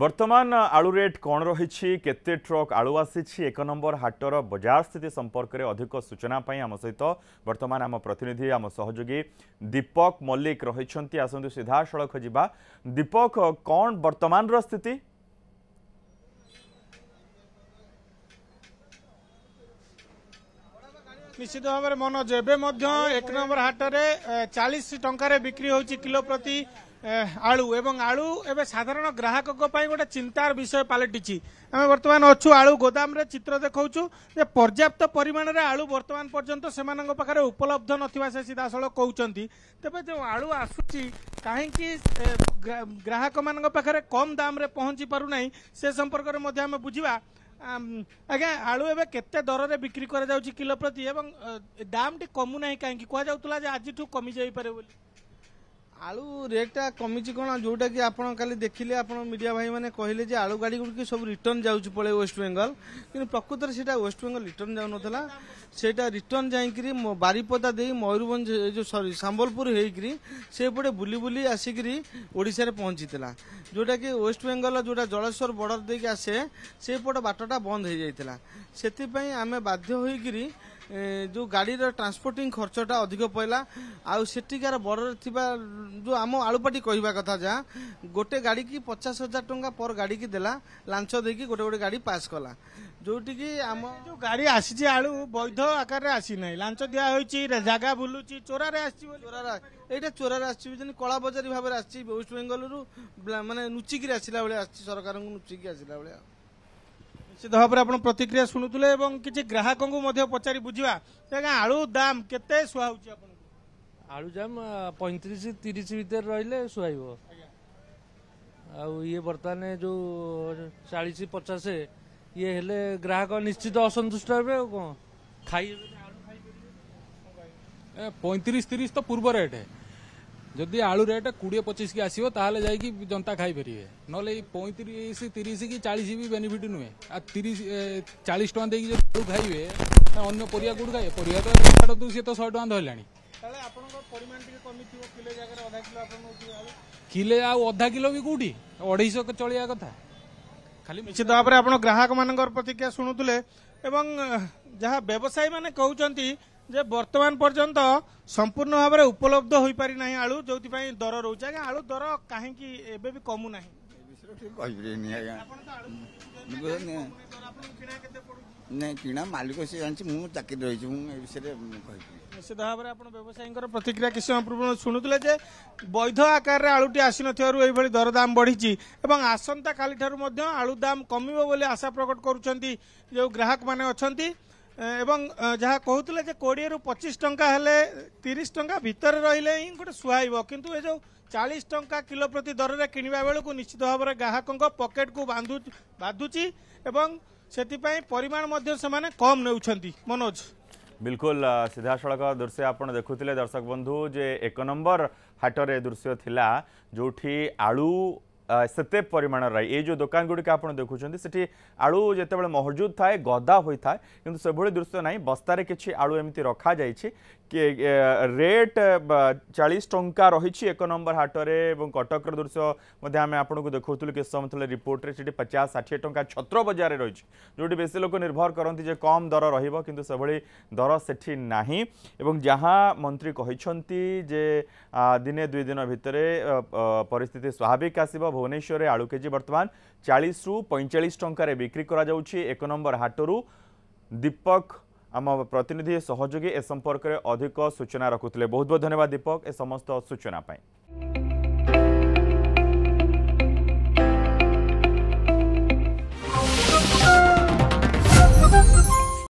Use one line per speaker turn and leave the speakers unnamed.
ବର୍ତ୍ତମାନ ଆଳୁ ରେଟ୍ କ'ଣ ରହିଛି କେତେ ଟ୍ରକ୍ ଆଳୁ ଆସିଛି ଏକ ନମ୍ବର ହାଟର ବଜାର ସ୍ଥିତି ସମ୍ପର୍କରେ ଅଧିକ ସୂଚନା ପାଇଁ ଆମ ସହିତ ବର୍ତ୍ତମାନ ଆମ ପ୍ରତିନିଧି ଆମ ସହଯୋଗୀ ଦୀପକ ମଲ୍ଲିକ ରହିଛନ୍ତି ଆସନ୍ତୁ ସିଧାସଳଖ ଯିବା ଦୀପକ କ'ଣ ବର୍ତ୍ତମାନର ସ୍ଥିତି
ନିଶ୍ଚିତ ଭାବରେ ମନୋଜ ଏବେ ମଧ୍ୟ ଏକ ନମ୍ବର ହାଟରେ ଚାଳିଶ ଟଙ୍କାରେ ବିକ୍ରି ହେଉଛି କିଲୋ ପ୍ରତି ଆଳୁ ଏବଂ ଆଳୁ ଏବେ ସାଧାରଣ ଗ୍ରାହକଙ୍କ ପାଇଁ ଗୋଟେ ଚିନ୍ତାର ବିଷୟ ପାଲଟିଛି ଆମେ ବର୍ତ୍ତମାନ ଅଛୁ ଆଳୁ ଗୋଦାମରେ ଚିତ୍ର ଦେଖାଉଛୁ ଯେ ପର୍ଯ୍ୟାପ୍ତ ପରିମାଣରେ ଆଳୁ ବର୍ତ୍ତମାନ ପର୍ଯ୍ୟନ୍ତ ସେମାନଙ୍କ ପାଖରେ ଉପଲବ୍ଧ ନଥିବା ସେ ସିଧାସଳଖ କହୁଛନ୍ତି ତେବେ ଯେଉଁ ଆଳୁ ଆସୁଛି କାହିଁକି ଗ୍ରାହକମାନଙ୍କ ପାଖରେ କମ୍ ଦାମରେ ପହଞ୍ଚି ପାରୁନାହିଁ ସେ ସମ୍ପର୍କରେ ମଧ୍ୟ ଆମେ ବୁଝିବା ଆଜ୍ଞା ଆଳୁ ଏବେ କେତେ ଦରରେ ବିକ୍ରି କରାଯାଉଛି କିଲୋ ପ୍ରତି ଏବଂ ଦାମ୍ଟି କମୁନାହିଁ କାହିଁକି କୁହାଯାଉଥିଲା ଯେ ଆଜିଠୁ କମିଯାଇପାରେ ବୋଲି আলু রেটটা কমিছে কোণ যেটা কি আপনার কালি দেখলে আপনার মিডিয়া ভাই মানে কহিলে যে আলু গাড়ি গুড়ি সব রিটর্ন যাচ্ছে পড়ে ওয়েস্ট বেঙ্গল কিন্তু প্রকৃত সেটা ওয়েস্ট বেঙ্গল রিটর্ন যাও যাওয়া সেটা রিটর্ন যাইকি বারিপদা দিয়ে ময়ূরভঞ্জ সরি সম্বলপুর হয়েকি সেপটে বুলি বুলি আসিকি যেটা কি ওয়েস্ট বেঙ্গল যেটা জলেশ্বর বর্ডর দিয়ে আসে সেপটে বাটটা বন্ধ হয়ে যাই সেপাই আমি বাধ্য হয়েকি ଯେଉଁ ଗାଡ଼ିର ଟ୍ରାନ୍ସପୋର୍ଟିଂ ଖର୍ଚ୍ଚଟା ଅଧିକ ପଡ଼ିଲା ଆଉ ସେଠିକାର ବର୍ଡ଼ର ଥିବା ଯେଉଁ ଆମ ଆଳୁପାଟି କହିବା କଥା ଯାହା ଗୋଟେ ଗାଡ଼ିକି ପଚାଶ ହଜାର ଟଙ୍କା ପର ଗାଡ଼ିକି ଦେଲା ଲାଞ୍ଚ ଦେଇକି ଗୋଟେ ଗୋଟେ ଗାଡ଼ି ପାସ୍ କଲା ଯେଉଁଠିକି ଆମ ଯେଉଁ ଗାଡ଼ି ଆସିଛି ଆଳୁ ବୈଧ ଆକାରରେ ଆସିନାହିଁ ଲାଞ୍ଚ ଦିଆ ହୋଇଛି ଜାଗା ବୁଲୁଛି ଚୋରାରେ ଆସିଛି ଚୋରାରେ ଏଇଟା ଚୋରାରେ ଆସିଛି ଯେମିତି କଳାବଜାରୀ ଭାବରେ ଆସିଛି ୱେଷ୍ଟ ବେଙ୍ଗଲରୁ ମାନେ ନୁଚିକିରି ଆସିଲା ଭଳିଆ ଆସିଛି ସରକାରଙ୍କୁ ନୁଚିକି ଆସିଲା ଭଳିଆ निश्चित प्रतिक्रिया शुणुते कि ग्राहकों को पचार बुझा आलु दाम के आलु दाम पैंतीस तीस भितर रे सुहब आए बर्तमान जो चालीस पचास ये हेले ग्राहक निश्चित असंतुष्ट हे कौन खाइ पैंतीस तीस तो पूर्व रेट है जदि आलु रेट कोड़े पचीस की आसो ताल जा जनता खाईपर नई पैंतीस तीस कि चालीस भी बेनिफिट नुहे चालीस टाँग देखिए आलू खाइए अन्न पर कौट खाए पर सी तो शहे टाँग धरला किले आधा किलो भी कौटी अढ़ईश चल क्या खाली निश्चित भाव ग्राहक मान प्रतिक्रिया शुणुते जहाँ व्यवसायी मैंने कहते ଯେ ବର୍ତ୍ତମାନ ପର୍ଯ୍ୟନ୍ତ ସମ୍ପୂର୍ଣ୍ଣ ଭାବରେ ଉପଲବ୍ଧ ହୋଇପାରି ନାହିଁ ଆଳୁ ଯେଉଁଥିପାଇଁ ଦର ରହୁଛି ଆଜ୍ଞା ଆଳୁ ଦର କାହିଁକି ଏବେ ବି କମୁ ନାହିଁ କହିପାରିବିନି ନାଇଁ କିଣା ମାଲିକ ସେ ଜାଣିଛି ମୁଁ ଚାକିରି ରହିଛି ମୁଁ ଏ ବିଷୟରେ ନିଶ୍ଚିତ ଭାବରେ ଆପଣ ବ୍ୟବସାୟୀଙ୍କର ପ୍ରତିକ୍ରିୟା କିଛି ସମୟ ଶୁଣୁଥିଲେ ଯେ ବୈଧ ଆକାରରେ ଆଳୁଟି ଆସିନଥିବାରୁ ଏହିଭଳି ଦରଦାମ ବଢ଼ିଛି ଏବଂ ଆସନ୍ତାକାଲିଠାରୁ ମଧ୍ୟ ଆଳୁ ଦାମ କମିବ ବୋଲି ଆଶା ପ୍ରକଟ କରୁଛନ୍ତି ଯେଉଁ ଗ୍ରାହକମାନେ ଅଛନ୍ତି এবং যা কুলে যে কোড়ি রু পঁচিশ টঙ্কা হলে তিরিশ টঙ্কা ভিতরে রহলে হি গোটে সুহাইব কিন্তু এ যে চাশ টঙ্কা কিলো প্রতি দরের কিনা বেড়ে নিশ্চিত ভাবে গ্রাহকঙ্ পকেটকু বাঁধু বাঁধুচি এবং ସେଥିପାଇଁ পরিমাণ ମଧ୍ୟ কম নে
মনোজ বিলকুল ବିଲକୁଲ ସିଧାସଳଖ ଦୃଶ୍ୟ ଆପଣ ଦେଖୁଥିଲେ ଦର୍ଶକ ବନ୍ଧୁ ଯେ ଏକ ନମ୍ବର ହାଟରେ ଦୃଶ୍ୟ ଥିଲା ଯେଉଁଠି ଆଳୁ ସେତେ ପରିମାଣର ରାଇ ଏଇ ଯେଉଁ ଦୋକାନ ଗୁଡ଼ିକ ଆପଣ ଦେଖୁଛନ୍ତି ସେଠି ଆଳୁ ଯେତେବେଳେ ମହଜୁଦ ଥାଏ ଗଦା ହୋଇଥାଏ କିନ୍ତୁ ସେଭଳି ଦୃଶ୍ୟ ନାହିଁ ବସ୍ତାରେ କିଛି ଆଳୁ ଏମିତି ରଖାଯାଇଛି ରେଟ୍ ଚାଳିଶ ଟଙ୍କା ରହିଛି ଏକ ନମ୍ବର ହାଟରେ ଏବଂ କଟକର ଦୃଶ୍ୟ ମଧ୍ୟ ଆମେ ଆପଣଙ୍କୁ ଦେଖାଉଥିଲୁ କିଛି ସମୟ ଥିଲେ ରିପୋର୍ଟରେ ସେଠି ପଚାଶ ଷାଠିଏ ଟଙ୍କା ଛତ୍ର ବଜାରରେ ରହିଛି ଯେଉଁଠି ବେଶୀ ଲୋକ ନିର୍ଭର କରନ୍ତି ଯେ କମ୍ ଦର ରହିବ କିନ୍ତୁ ସେଭଳି ଦର ସେଠି ନାହିଁ ଏବଂ ଯାହା ମନ୍ତ୍ରୀ କହିଛନ୍ତି ଯେ ଦିନେ ଦୁଇ ଦିନ ଭିତରେ ପରିସ୍ଥିତି ସ୍ୱାଭାବିକ ଆସିବ ভুবনেশ্বরে আলু কেজি বর্তমান চাশরু পঁয়চাশ টাকার বিক্রি করা যাচ্ছে এক নম্বর হাটরু দীপক আম প্রতিনিধি সহযোগী এ সম্পর্কের অধিক সূচনা রাখুলে বহুত বহুত ধন্যবাদ দীপক এ সমস্ত সূচনা পাই